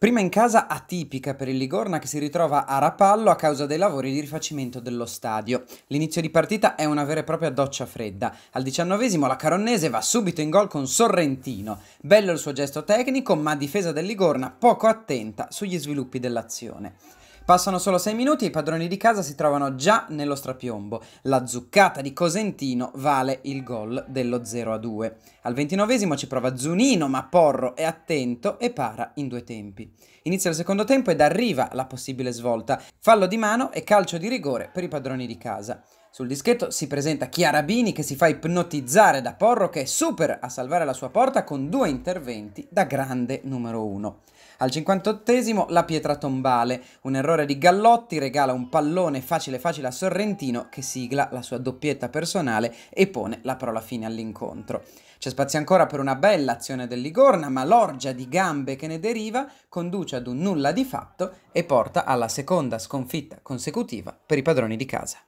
Prima in casa atipica per il Ligorna che si ritrova a Rapallo a causa dei lavori di rifacimento dello stadio. L'inizio di partita è una vera e propria doccia fredda. Al diciannovesimo la Caronnese va subito in gol con Sorrentino. Bello il suo gesto tecnico ma difesa del Ligorna poco attenta sugli sviluppi dell'azione. Passano solo 6 minuti e i padroni di casa si trovano già nello strapiombo. La zuccata di Cosentino vale il gol dello 0-2. Al ventinovesimo ci prova Zunino, ma Porro è attento e para in due tempi. Inizia il secondo tempo ed arriva la possibile svolta. Fallo di mano e calcio di rigore per i padroni di casa. Sul dischetto si presenta Chiarabini che si fa ipnotizzare da Porro che è super a salvare la sua porta con due interventi da grande numero uno. Al 58 la pietra tombale, un errore di Gallotti regala un pallone facile facile a Sorrentino che sigla la sua doppietta personale e pone la parola fine all'incontro. C'è spazio ancora per una bella azione del Ligorna, ma l'orgia di gambe che ne deriva conduce ad un nulla di fatto e porta alla seconda sconfitta consecutiva per i padroni di casa.